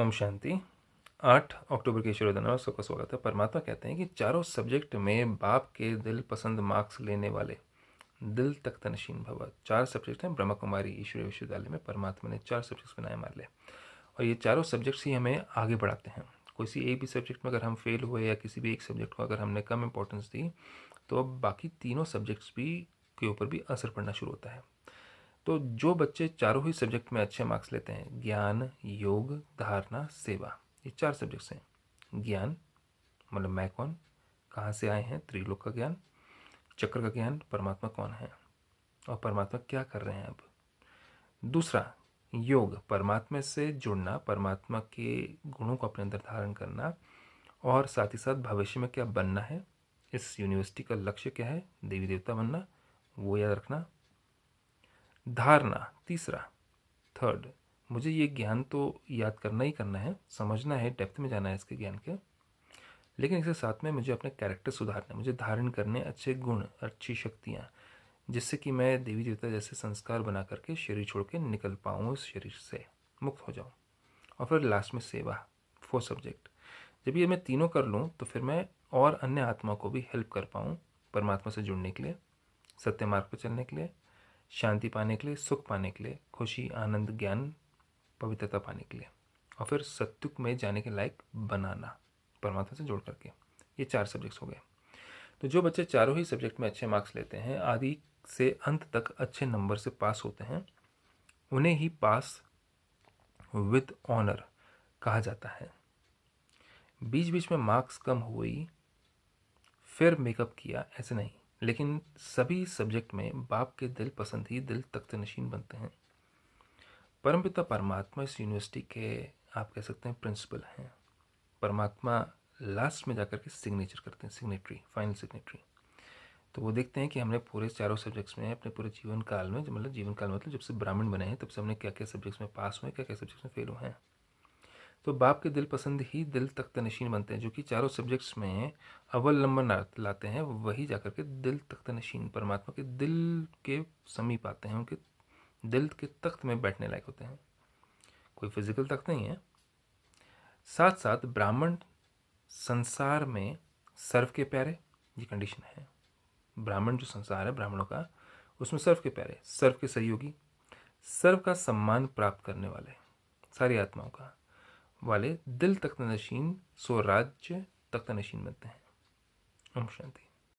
ओम शांति आठ अक्टूबर के ईश्वरोधन में सबका स्वागत है परमात्मा कहते हैं कि चारों सब्जेक्ट में बाप के दिल पसंद मार्क्स लेने वाले दिल तख्त नशीन भवा चार सब्जेक्ट हैं ब्रह्मा कुमारी ईश्वरी विश्वविद्यालय में परमात्मा ने चार सब्जेक्ट्स बनाए मार लिया और ये चारों सब्जेक्ट्स ही हमें आगे बढ़ाते हैं किसी एक भी सब्जेक्ट में अगर हम फेल हुए या किसी भी एक सब्जेक्ट को अगर हमने कम इंपॉर्टेंस दी तो अब बाकी तीनों सब्जेक्ट्स भी के ऊपर भी असर पड़ना शुरू होता है तो जो बच्चे चारों ही सब्जेक्ट में अच्छे मार्क्स लेते हैं ज्ञान योग धारणा सेवा ये चार सब्जेक्ट्स हैं ज्ञान मतलब मैं कौन कहाँ से आए हैं त्रिलोक का ज्ञान चक्र का ज्ञान परमात्मा कौन है और परमात्मा क्या कर रहे हैं अब दूसरा योग परमात्मा से जुड़ना परमात्मा के गुणों को अपने अंदर धारण करना और साथ ही साथ भविष्य में क्या बनना है इस यूनिवर्सिटी का लक्ष्य क्या है देवी देवता बनना वो याद रखना धारणा तीसरा थर्ड मुझे ये ज्ञान तो याद करना ही करना है समझना है डेप्थ में जाना है इसके ज्ञान के लेकिन इसके साथ में मुझे अपने कैरेक्टर सुधारने मुझे धारण करने अच्छे गुण अच्छी शक्तियाँ जिससे कि मैं देवी देवता जैसे संस्कार बना करके शरीर छोड़ के निकल पाऊँ उस शरीर से मुक्त हो जाऊँ और फिर लास्ट में सेवा फोर सब्जेक्ट जब ये मैं तीनों कर लूँ तो फिर मैं और अन्य आत्मा को भी हेल्प कर पाऊँ परमात्मा से जुड़ने के लिए सत्य मार्ग पर चलने के लिए शांति पाने के लिए सुख पाने के लिए खुशी आनंद ज्ञान पवित्रता पाने के लिए और फिर सत्युग में जाने के लायक बनाना परमात्मा से जोड़ करके ये चार सब्जेक्ट्स हो गए तो जो बच्चे चारों ही सब्जेक्ट में अच्छे मार्क्स लेते हैं आदि से अंत तक अच्छे नंबर से पास होते हैं उन्हें ही पास विथ ऑनर कहा जाता है बीच बीच में मार्क्स कम हुई फिर मेकअप किया ऐसे नहीं लेकिन सभी सब्जेक्ट में बाप के दिल पसंद ही दिल तख्त नशीन बनते हैं परमपिता परमात्मा इस यूनिवर्सिटी के आप कह सकते हैं प्रिंसिपल हैं परमात्मा लास्ट में जाकर के सिग्नेचर करते हैं सिग्नेटरी फाइनल सिग्नेटरी तो वो देखते हैं कि हमने पूरे चारों सब्जेक्ट्स में अपने पूरे जीवन काल में मतलब जीवन काल मतलब जब से ब्राह्मण बने हैं तब से हमने क्या क्या सब्जेक्ट्स में पास हुए क्या क्या सब्जेक्ट्स में फेल हुए हैं तो बाप के दिल पसंद ही दिल तख्त नशीन बनते हैं जो कि चारों सब्जेक्ट्स में अव्वल नंबर लाते हैं वही जाकर के दिल तख्त नशीन परमात्मा के दिल के समीप आते हैं उनके दिल के तख्त में बैठने लायक होते हैं कोई फिजिकल तख्त नहीं है साथ साथ ब्राह्मण संसार में सर्व के प्यारे ये कंडीशन है ब्राह्मण जो संसार है ब्राह्मणों का उसमें सर्व के प्यारे सर्व के सहयोगी सर्व का सम्मान प्राप्त करने वाले सारी आत्माओं का वाले दिल तख्त नशीन स्वराज्य तख्त नशीन बनते हैं ओम शांति